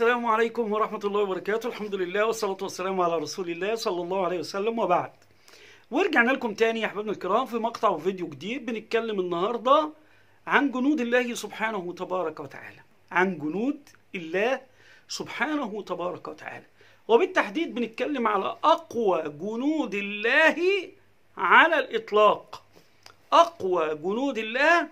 السلام عليكم ورحمة الله وبركاته الحمد لله والصلاة والسلام على رسول الله صلى الله عليه وسلم وبعد ورجعنا لكم تاني يا أحبابنا الكرام في مقطع وفيديو جديد بنتكلم النهاردة عن جنود الله سبحانه وتبارك وتعالى عن جنود الله سبحانه وتبارك وتعالى وبالتحديد بنتكلم على أقوى جنود الله على الإطلاق أقوى جنود الله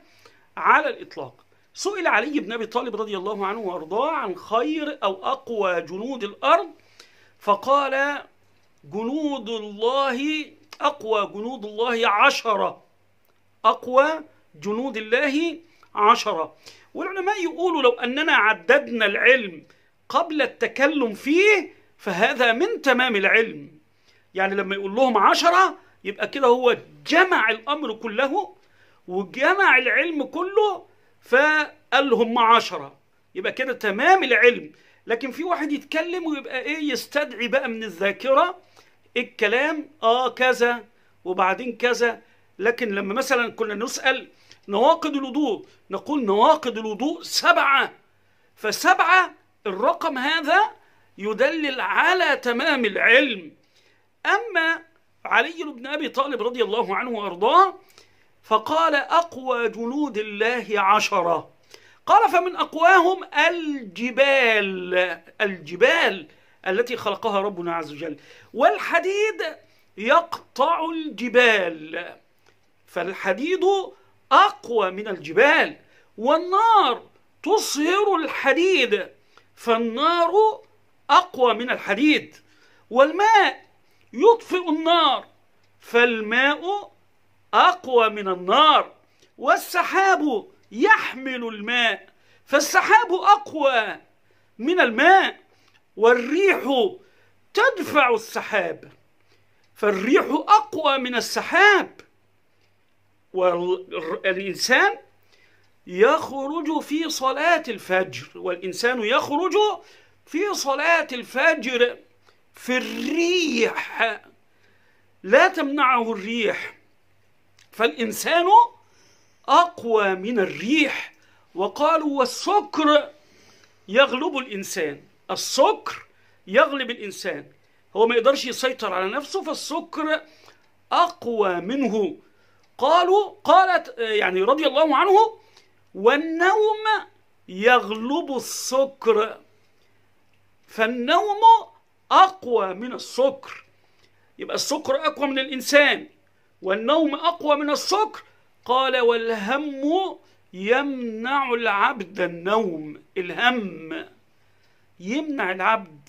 على الإطلاق سئل علي بن ابي طالب رضي الله عنه وارضاه عن خير او اقوى جنود الارض فقال جنود الله اقوى جنود الله عشره اقوى جنود الله عشره والعلماء يقولوا لو اننا عددنا العلم قبل التكلم فيه فهذا من تمام العلم يعني لما يقول لهم عشره يبقى كده هو جمع الامر كله وجمع العلم كله فقال لهم مع عشرة يبقى كده تمام العلم لكن في واحد يتكلم ويبقى ايه يستدعي بقى من الذاكره الكلام اه كذا وبعدين كذا لكن لما مثلا كنا نسال نواقض الوضوء نقول نواقض الوضوء سبعه فسبعه الرقم هذا يدلل على تمام العلم اما علي بن ابي طالب رضي الله عنه وارضاه فقال أقوى جنود الله عشرة قال فمن أقواهم الجبال الجبال التي خلقها ربنا عز وجل والحديد يقطع الجبال فالحديد أقوى من الجبال والنار تصهر الحديد فالنار أقوى من الحديد والماء يطفئ النار فالماء أقوى من النار والسحاب يحمل الماء فالسحاب أقوى من الماء والريح تدفع السحاب فالريح أقوى من السحاب والإنسان يخرج في صلاة الفجر والإنسان يخرج في صلاة الفجر في الريح لا تمنعه الريح فالإنسان أقوى من الريح وقالوا والسكر يغلب الإنسان السكر يغلب الإنسان هو ما يقدرش يسيطر على نفسه فالسكر أقوى منه قالوا قالت يعني رضي الله عنه والنوم يغلب السكر فالنوم أقوى من السكر يبقى السكر أقوى من الإنسان والنوم أقوى من الشكر قال والهم يمنع العبد النوم الهم يمنع العبد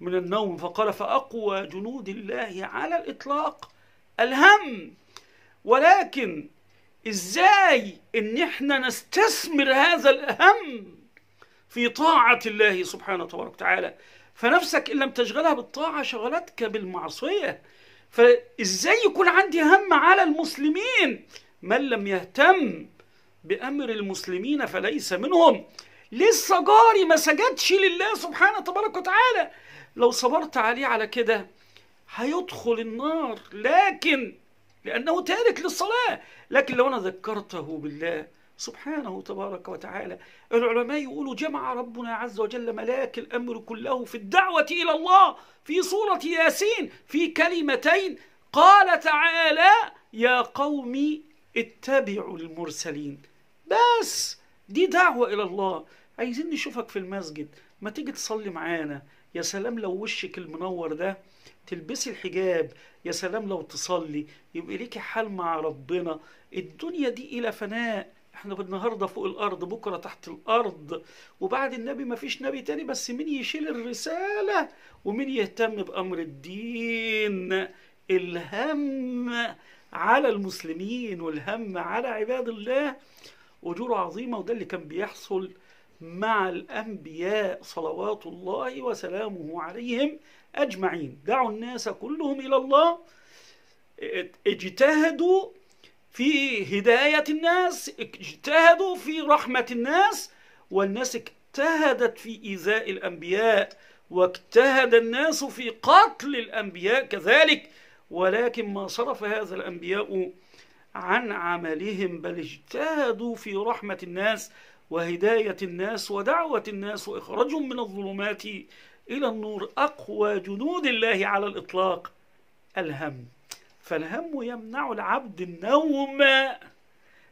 من النوم فقال فأقوى جنود الله على الإطلاق الهم ولكن إزاي إن إحنا نستثمر هذا الهم في طاعة الله سبحانه وتعالى فنفسك إن لم تشغلها بالطاعة شغلتك بالمعصية فازاي يكون عندي هم على المسلمين من لم يهتم بامر المسلمين فليس منهم لسه جاري ما سجدش لله سبحانه تبارك وتعالى لو صبرت عليه على كده هيدخل النار لكن لانه تارك للصلاه لكن لو انا ذكرته بالله سبحانه تبارك وتعالى العلماء يقولوا جمع ربنا عز وجل ملاك الأمر كله في الدعوة إلى الله في سورة ياسين في كلمتين قال تعالى يا قوم اتبعوا المرسلين بس دي دعوة إلى الله عايزين نشوفك في المسجد ما تيجي تصلي معانا يا سلام لو وشك المنور ده تلبسي الحجاب يا سلام لو تصلي يبقى ليكي حال مع ربنا الدنيا دي إلى فناء احنا النهارده فوق الارض بكره تحت الارض وبعد النبي ما فيش نبي تاني بس مين يشيل الرساله ومين يهتم بامر الدين الهم على المسلمين والهم على عباد الله اجوره عظيمه وده اللي كان بيحصل مع الانبياء صلوات الله وسلامه عليهم اجمعين دعوا الناس كلهم الى الله اجتهدوا في هداية الناس اجتهدوا في رحمة الناس والناس اجتهدت في إيذاء الأنبياء واجتهد الناس في قتل الأنبياء كذلك ولكن ما صرف هذا الأنبياء عن عملهم بل اجتهدوا في رحمة الناس وهداية الناس ودعوة الناس وإخراجهم من الظلمات إلى النور أقوى جنود الله على الإطلاق الهم فالهم يمنع العبد النوم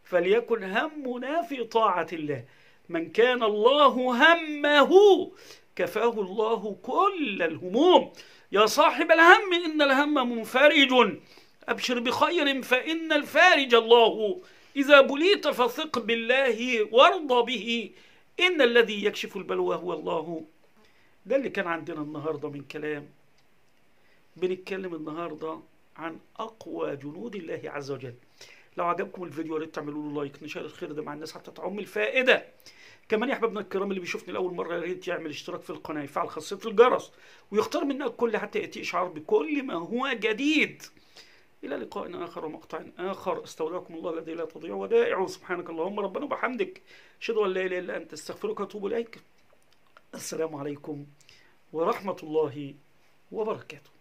فليكن همنا في طاعة الله من كان الله همه كفاه الله كل الهموم يا صاحب الهم إن الهم منفرج أبشر بخير فإن الفارج الله إذا بليت فثق بالله وارضى به إن الذي يكشف البلوى هو الله ده اللي كان عندنا النهاردة من كلام بنتكلم النهارده عن اقوى جنود الله عز وجل لو عجبكم الفيديو يا ريت تعملوا له لايك نشر الخير ده مع الناس حتى تعم الفائده كمان يا احبابنا الكرام اللي بيشوفني لاول مره يا ريت يعمل اشتراك في القناه يفعل خاصيه الجرس ويختار منها الكل حتى ياتي اشعار بكل ما هو جديد الى لقاء اخر ومقطع اخر استودعكم الله الذي لا تضيع ودائعه سبحانك اللهم ربنا وبحمدك اشهد ان لا اله الا انت استغفرك واتوب اليك السلام عليكم ورحمه الله وبركاته